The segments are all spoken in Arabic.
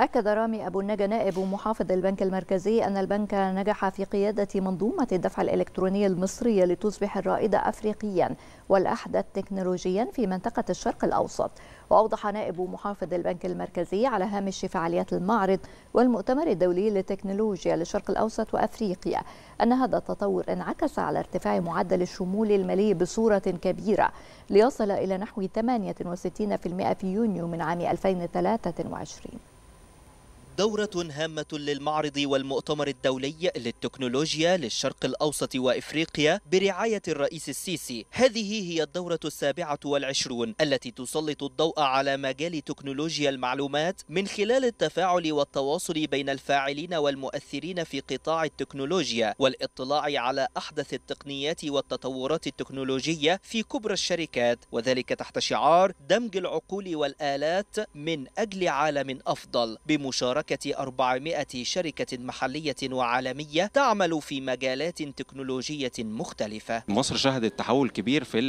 أكد رامي أبو النجا نائب محافظ البنك المركزي أن البنك نجح في قيادة منظومة الدفع الإلكتروني المصرية لتصبح الرائدة أفريقيا والأحدث تكنولوجيا في منطقة الشرق الأوسط وأوضح نائب محافظ البنك المركزي على هامش فعاليات المعرض والمؤتمر الدولي للتكنولوجيا للشرق الأوسط وأفريقيا أن هذا التطور انعكس على ارتفاع معدل الشمول المالي بصورة كبيرة ليصل إلى نحو 68% في يونيو من عام 2023 دورة هامة للمعرض والمؤتمر الدولي للتكنولوجيا للشرق الأوسط وإفريقيا برعاية الرئيس السيسي هذه هي الدورة السابعة والعشرون التي تسلط الضوء على مجال تكنولوجيا المعلومات من خلال التفاعل والتواصل بين الفاعلين والمؤثرين في قطاع التكنولوجيا والاطلاع على أحدث التقنيات والتطورات التكنولوجية في كبرى الشركات وذلك تحت شعار دمج العقول والآلات من أجل عالم أفضل بمشاركة بمشاركة 400 شركة محلية وعالمية تعمل في مجالات تكنولوجية مختلفة مصر شهدت تحول كبير في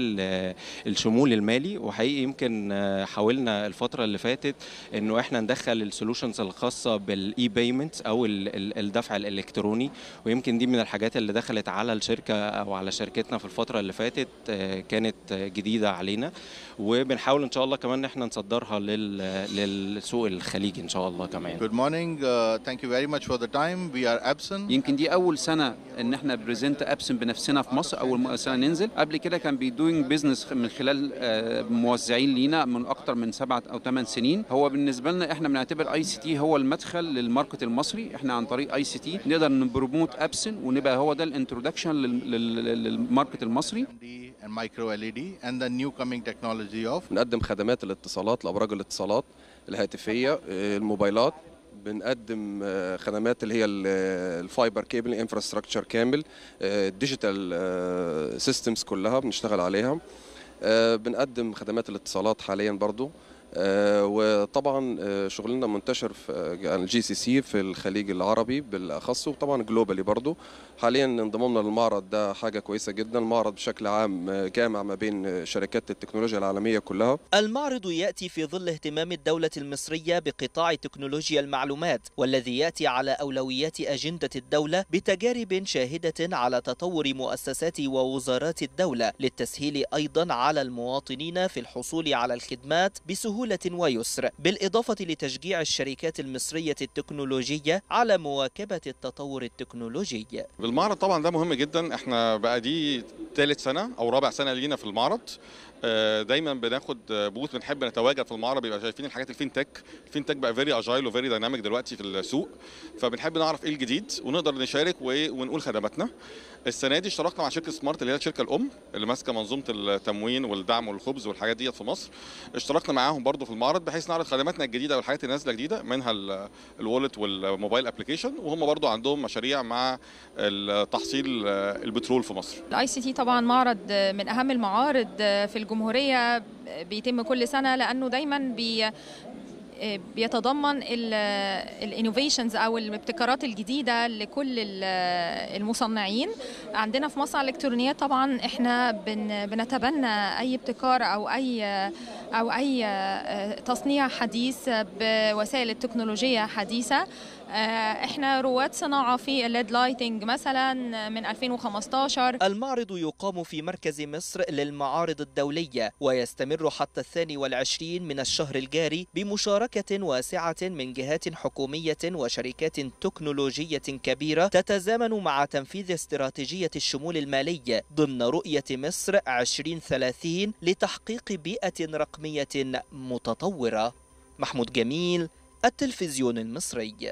الشمول المالي وحقيقي يمكن آه، حاولنا الفترة اللي فاتت انه احنا ندخل السولوشنز الخاصة بالاي بايمنت او الدفع الالكتروني ويمكن دي من الحاجات اللي دخلت على الشركة او على شركتنا في الفترة اللي فاتت آه، كانت جديدة علينا وبنحاول ان شاء الله كمان ان احنا نصدرها للسوق الخليجي ان شاء الله كمان morning. Uh, thank you very much for the time. We are absent. يمكن دي أول سنة إن إحنا بريزنت أبسن بنفسنا في مصر أول سنة ننزل قبل كده كان بيدوينج بيزنس من خلال آه، موزعين لينا من أكتر من سبعة أو ثمان سنين هو بالنسبة لنا إحنا بنعتبر أي سي تي هو المدخل للماركت المصري إحنا عن طريق أي سي تي نقدر نبروموت أبسن ونبقى هو ده الانترودكشن للماركت المصري e بنقدم خدمات الاتصالات لأبراج الاتصالات الهاتفية آه، الموبايلات بنقدم آه، خدمات اللي هي آه، الفايبر كيبل انفراستراكشر كامل الديجيتال آه، سيستمز كلها بنشتغل عليها بنقدم خدمات الاتصالات حاليا برضو آه، وطبعا آه، شغلنا منتشر في الجي سي سي في الخليج العربي بالاخص وطبعا جلوبالي برضو حاليا انضمامنا للمعرض ده حاجه كويسه جدا المعرض بشكل عام آه، جامع ما بين شركات التكنولوجيا العالميه كلها المعرض ياتي في ظل اهتمام الدوله المصريه بقطاع تكنولوجيا المعلومات والذي ياتي على اولويات اجنده الدوله بتجارب شاهده على تطور مؤسسات ووزارات الدوله للتسهيل ايضا على المواطنين في الحصول على الخدمات بسهوله بسهولة ويسر بالإضافة لتشجيع الشركات المصرية التكنولوجية على مواكبة التطور التكنولوجي بالمعرض طبعا ده مهم جدا احنا بقى دي ثالث سنة أو رابع سنة لينا في المعرض آه، دايما بناخد بوث بنحب نتواجد في المعرض بيبقى شايفين الحاجات الفينتك الفينتك بقى فيري اجايل وفيري دايناميك دلوقتي في السوق فبنحب نعرف ايه الجديد ونقدر نشارك إيه ونقول خدماتنا السنه دي اشتركنا مع شركه سمارت اللي هي الشركه الام اللي ماسكه منظومه التموين والدعم والخبز والحاجات ديت في مصر اشتركنا معاهم برضو في المعرض بحيث نعرض خدماتنا الجديده والحاجات اللي نازله جديده منها الوالت والموبايل ابلكيشن وهم برضو عندهم مشاريع مع تحصيل آه، البترول في مصر الاي سي تي طبعا معرض آه، من اهم المعارض آه، في الجمهوريه بيتم كل سنه لانه دايما بي بيتضمن الانوفيشنز او الابتكارات الجديده لكل المصنعين عندنا في مصنع الالكترونيات طبعا احنا بنتبنى اي ابتكار او اي او اي تصنيع حديث بوسائل التكنولوجيا حديثه آه، احنا رواد صناعه في الليد لايتنج مثلا من 2015 المعرض يقام في مركز مصر للمعارض الدوليه ويستمر حتى الثاني والعشرين من الشهر الجاري بمشاركه شبكة واسعة من جهات حكومية وشركات تكنولوجية كبيرة تتزامن مع تنفيذ استراتيجية الشمول المالي ضمن رؤية مصر 2030 لتحقيق بيئة رقمية متطورة محمود جميل التلفزيون المصري